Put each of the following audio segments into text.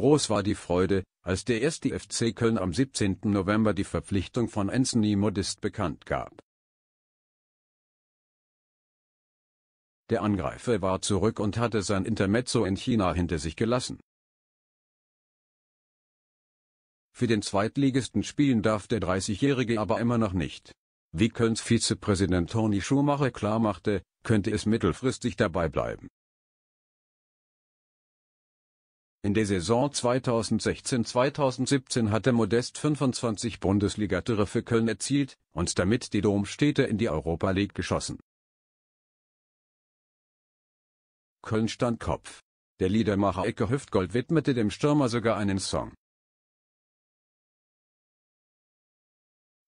Groß war die Freude, als der erste FC Köln am 17. November die Verpflichtung von Anthony Modest bekannt gab. Der Angreifer war zurück und hatte sein Intermezzo in China hinter sich gelassen. Für den Zweitligisten spielen darf der 30-Jährige aber immer noch nicht. Wie Kölns Vizepräsident Toni Schumacher klarmachte, könnte es mittelfristig dabei bleiben. In der Saison 2016-2017 hatte Modest 25 Bundesligatore für Köln erzielt und damit die Domstädte in die Europa League geschossen. Köln stand Kopf. Der Liedermacher Ecke Hüftgold widmete dem Stürmer sogar einen Song.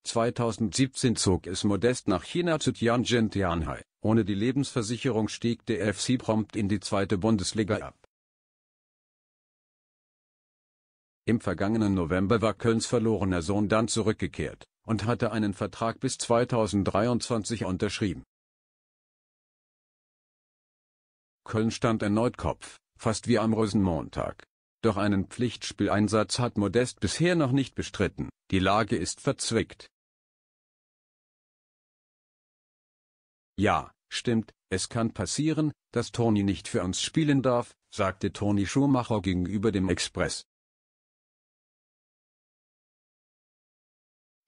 2017 zog es Modest nach China zu Tianjin Tianhai. Ohne die Lebensversicherung stieg der FC prompt in die zweite Bundesliga ab. Im vergangenen November war Kölns verlorener Sohn dann zurückgekehrt und hatte einen Vertrag bis 2023 unterschrieben. Köln stand erneut Kopf, fast wie am Rosenmontag. Doch einen Pflichtspieleinsatz hat Modest bisher noch nicht bestritten, die Lage ist verzwickt. Ja, stimmt, es kann passieren, dass Toni nicht für uns spielen darf, sagte Toni Schumacher gegenüber dem Express.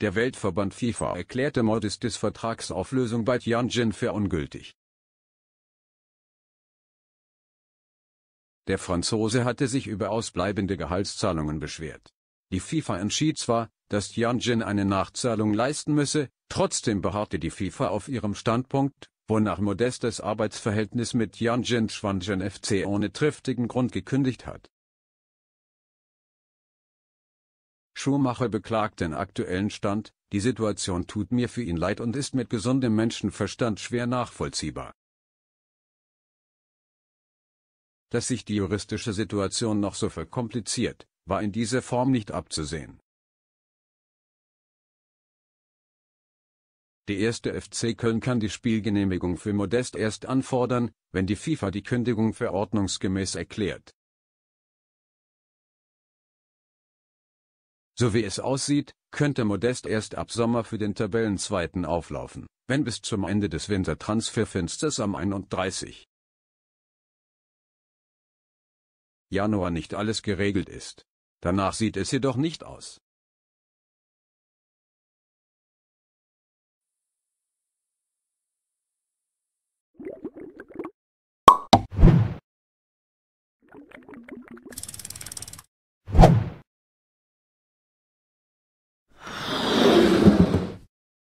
Der Weltverband FIFA erklärte Modestes Vertragsauflösung bei Tianjin für ungültig. Der Franzose hatte sich über ausbleibende Gehaltszahlungen beschwert. Die FIFA entschied zwar, dass Tianjin eine Nachzahlung leisten müsse, trotzdem beharrte die FIFA auf ihrem Standpunkt, wonach Modestes Arbeitsverhältnis mit Tianjin Schwanjin FC ohne triftigen Grund gekündigt hat Schumacher beklagt den aktuellen Stand, die Situation tut mir für ihn leid und ist mit gesundem Menschenverstand schwer nachvollziehbar. Dass sich die juristische Situation noch so verkompliziert, war in dieser Form nicht abzusehen. Die erste FC Köln kann die Spielgenehmigung für Modest erst anfordern, wenn die FIFA die Kündigung für ordnungsgemäß erklärt. So wie es aussieht, könnte Modest erst ab Sommer für den Tabellenzweiten auflaufen, wenn bis zum Ende des Wintertransferfensters am 31. Januar nicht alles geregelt ist. Danach sieht es jedoch nicht aus.